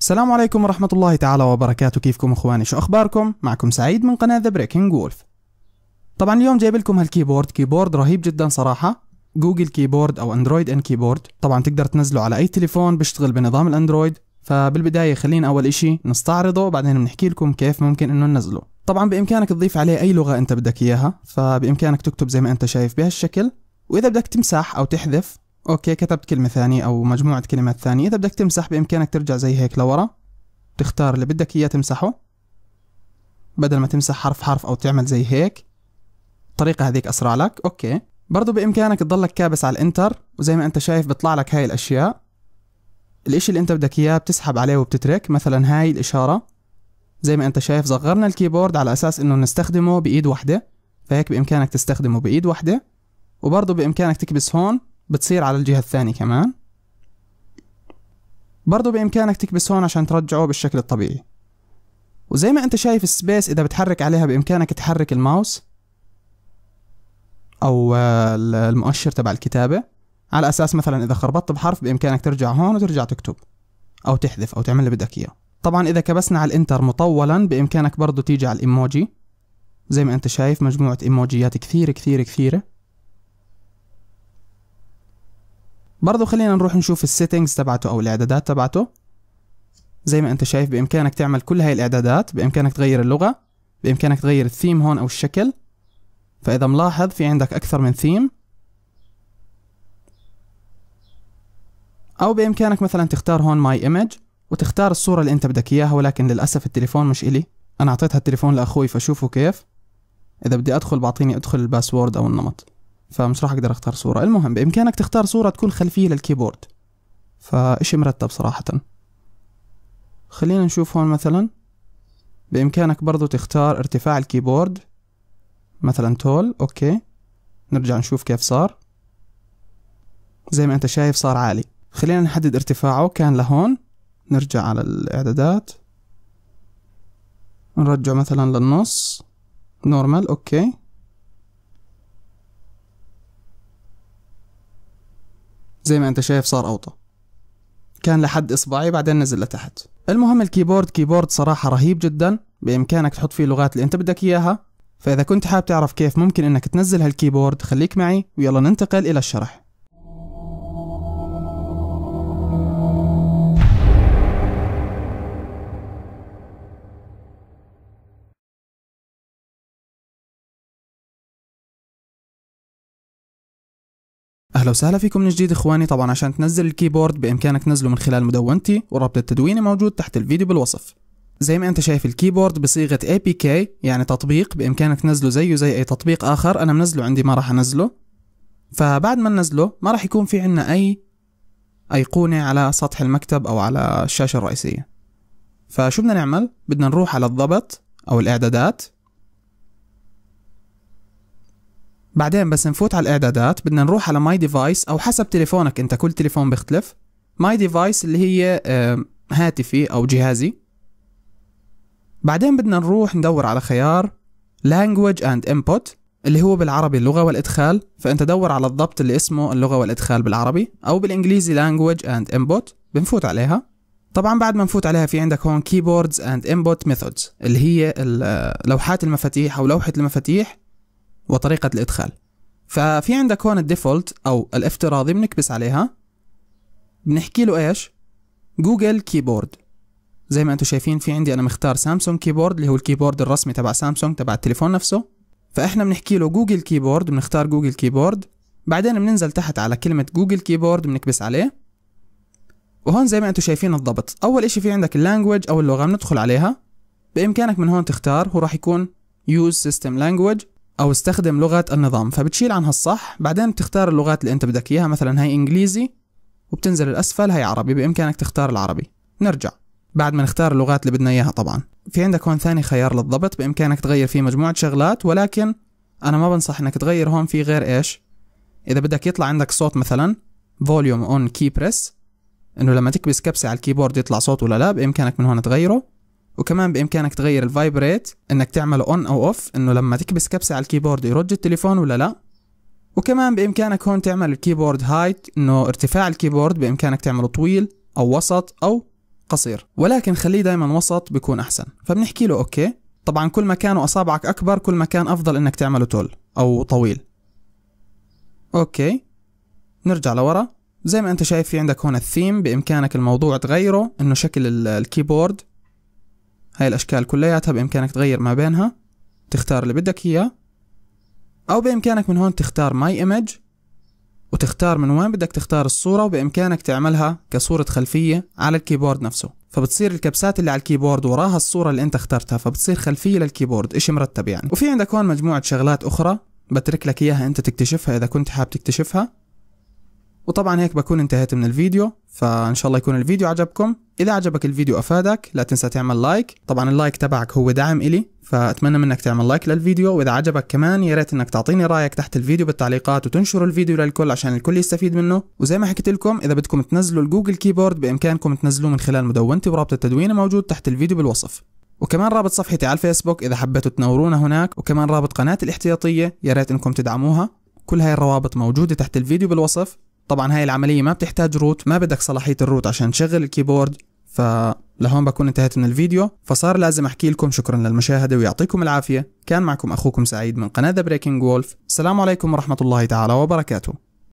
السلام عليكم ورحمة الله تعالى وبركاته كيفكم اخواني شو اخباركم معكم سعيد من قناة ذا Breaking وولف طبعا اليوم جايب لكم هالكيبورد كيبورد رهيب جدا صراحة جوجل كيبورد او اندرويد ان كيبورد طبعا تقدر تنزله على اي تليفون بيشتغل بنظام الاندرويد فبالبداية خلينا اول اشي نستعرضه وبعدين بنحكي لكم كيف ممكن انه ننزله طبعا بامكانك تضيف عليه اي لغة انت بدك اياها فبامكانك تكتب زي ما انت شايف بهالشكل واذا بدك تمسح او تحذف اوكي كتبت كلمة ثانية او مجموعة كلمات ثانية اذا بدك تمسح بامكانك ترجع زي هيك لورا تختار اللي بدك اياه تمسحه بدل ما تمسح حرف حرف او تعمل زي هيك الطريقة هذيك اسرع لك اوكي برضو بامكانك تضلك كابس على الانتر وزي ما انت شايف بيطلع لك هاي الاشياء الاشي اللي انت بدك اياه بتسحب عليه وبتترك مثلا هاي الاشارة زي ما انت شايف صغرنا الكيبورد على اساس انه نستخدمه بايد واحدة فهيك بامكانك تستخدمه بايد واحدة وبرضه بامكانك تكبس هون بتصير على الجهة الثانية كمان برضو بإمكانك تكبس هون عشان ترجعه بالشكل الطبيعي وزي ما انت شايف السبيس إذا بتحرك عليها بإمكانك تحرك الماوس أو آه، المؤشر تبع الكتابة على أساس مثلا إذا خربطت بحرف بإمكانك ترجع هون وترجع تكتب أو تحذف أو تعمل اللي بدك إياه طبعا إذا كبسنا على الإنتر مطولا بإمكانك برضو تيجي على الإيموجي زي ما انت شايف مجموعة إيموجيات كثير كثير كثيرة برضو خلينا نروح نشوف السيتنجز تبعته او الاعدادات تبعته زي ما انت شايف بامكانك تعمل كل هاي الاعدادات بامكانك تغير اللغه بامكانك تغير الثيم هون او الشكل فاذا ملاحظ في عندك اكثر من ثيم او بامكانك مثلا تختار هون ماي ايمج وتختار الصوره اللي انت بدك اياها ولكن للاسف التليفون مش الي انا اعطيتها التليفون لاخوي فشوفوا كيف اذا بدي ادخل بعطيني ادخل الباسورد او النمط فمش راح اقدر اختار صوره المهم بامكانك تختار صوره تكون خلفيه للكيبورد فاشي مرتب صراحه خلينا نشوف هون مثلا بامكانك برضو تختار ارتفاع الكيبورد مثلا تول اوكي نرجع نشوف كيف صار زي ما انت شايف صار عالي خلينا نحدد ارتفاعه كان لهون نرجع على الاعدادات نرجع مثلا للنص نورمال اوكي زي ما انت شايف صار اوطى كان لحد اصبعي بعدين نزل لتحت المهم الكيبورد كيبورد صراحة رهيب جدا بامكانك تحط فيه اللغات اللي انت بدك اياها فاذا كنت حابب تعرف كيف ممكن انك تنزل هالكيبورد خليك معي ويلا ننتقل الى الشرح اهلا وسهلا فيكم من جديد اخواني طبعا عشان تنزل الكيبورد بامكانك تنزله من خلال مدونتي ورابط التدوين موجود تحت الفيديو بالوصف زي ما انت شايف الكيبورد بصيغه اي بي كي يعني تطبيق بامكانك تنزله زيه زي اي تطبيق اخر انا منزله عندي ما راح انزله فبعد ما ننزله ما راح يكون في عندنا اي ايقونه على سطح المكتب او على الشاشه الرئيسيه فشو بدنا نعمل بدنا نروح على الضبط او الاعدادات بعدين بس نفوت على الاعدادات بدنا نروح على ماي ديفايس او حسب تليفونك انت كل تليفون بيختلف ماي ديفايس اللي هي هاتفي او جهازي بعدين بدنا نروح ندور على خيار لانجوج اند انبوت اللي هو بالعربي اللغة والإدخال فأنت دور على الضبط اللي اسمه اللغة والإدخال بالعربي أو بالإنجليزي لانجوج اند انبوت بنفوت عليها طبعا بعد ما نفوت عليها في عندك هون كيبوردز اند انبوت ميثودز اللي هي آه، لوحات المفاتيح أو لوحة المفاتيح وطريقة الإدخال ففي عندك هون الديفولت أو الافتراضي بنكبس عليها بنحكي له إيش جوجل كيبورد زي ما انتم شايفين في عندي انا مختار سامسونج كيبورد اللي هو الكيبورد الرسمي تبع سامسونج تبع التليفون نفسه فاحنا بنحكي له جوجل كيبورد بنختار جوجل كيبورد بعدين بننزل تحت على كلمة جوجل كيبورد بنكبس عليه وهون زي ما انتم شايفين الضبط اول اشي في عندك اللانجوج او اللغة بندخل عليها بامكانك من هون تختار هو راح يكون use system language او استخدم لغه النظام فبتشيل عنها الصح بعدين بتختار اللغات اللي انت بدك اياها مثلا هاي انجليزي وبتنزل الاسفل هاي عربي بامكانك تختار العربي نرجع بعد ما نختار اللغات اللي بدنا اياها طبعا في عندك هون ثاني خيار للضبط بامكانك تغير فيه مجموعه شغلات ولكن انا ما بنصح انك تغير هون في غير ايش اذا بدك يطلع عندك صوت مثلا فوليوم اون كي بريس انه لما تكبس كبسه على الكيبورد يطلع صوت ولا لا بامكانك من هون تغيره وكمان بامكانك تغير الفايبريت انك تعمله اون او اوف انه لما تكبس كبسه على الكيبورد يرج التليفون ولا لا وكمان بامكانك هون تعمل الكيبورد هايت انه ارتفاع الكيبورد بامكانك تعمله طويل او وسط او قصير ولكن خليه دائما وسط بيكون احسن فبنحكي له اوكي طبعا كل ما كانوا اصابعك اكبر كل ما كان افضل انك تعمله تول او طويل اوكي نرجع لورا زي ما انت شايف في عندك هون الثيم بامكانك الموضوع تغيره انه شكل الكيبورد هاي الأشكال كلياتها بإمكانك تغير ما بينها تختار اللي بدك إياه أو بإمكانك من هون تختار ماي إيمج وتختار من وين بدك تختار الصورة وبإمكانك تعملها كصورة خلفية على الكيبورد نفسه فبتصير الكبسات اللي على الكيبورد وراها الصورة اللي انت اخترتها فبتصير خلفية للكيبورد اشي مرتب يعني وفي عندك هون مجموعة شغلات أخرى بترك لك إياها أنت تكتشفها إذا كنت حاب تكتشفها وطبعا هيك بكون انتهيت من الفيديو فان شاء الله يكون الفيديو عجبكم اذا عجبك الفيديو افادك لا تنسى تعمل لايك طبعا اللايك تبعك هو دعم الي فاتمنى منك تعمل لايك للفيديو واذا عجبك كمان يا ريت انك تعطيني رايك تحت الفيديو بالتعليقات وتنشروا الفيديو للكل عشان الكل يستفيد منه وزي ما حكيت لكم اذا بدكم تنزلوا الجوجل كيبورد بامكانكم تنزلوه من خلال مدونتي ورابط التدوين موجود تحت الفيديو بالوصف وكمان رابط صفحتي على الفيسبوك اذا حبيتوا تنورونا هناك وكمان رابط قناه الاحتياطيه يا ريت انكم تدعموها كل هاي الروابط موجوده تحت الفيديو بالوصف طبعا هاي العملية ما بتحتاج روت ما بدك صلاحية الروت عشان تشغل الكيبورد فلهون بكون انتهيت من الفيديو فصار لازم احكي لكم شكرا للمشاهدة ويعطيكم العافية كان معكم اخوكم سعيد من قناة بريكنج وولف السلام عليكم ورحمة الله تعالى وبركاته